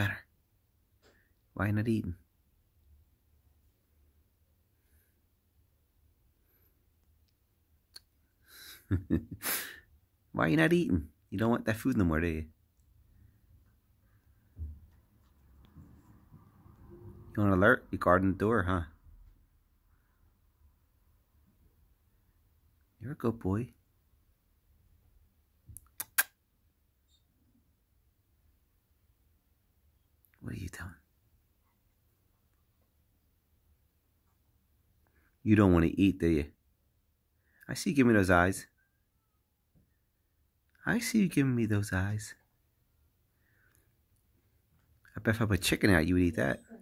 Got her. Why not eating? Why are you not eating? You don't want that food no more, do you? You on alert? You guarding the door, huh? You're a good boy. What are you doing? You don't want to eat, do you? I see you giving me those eyes. I see you giving me those eyes. I bet if I put chicken out, you would eat that.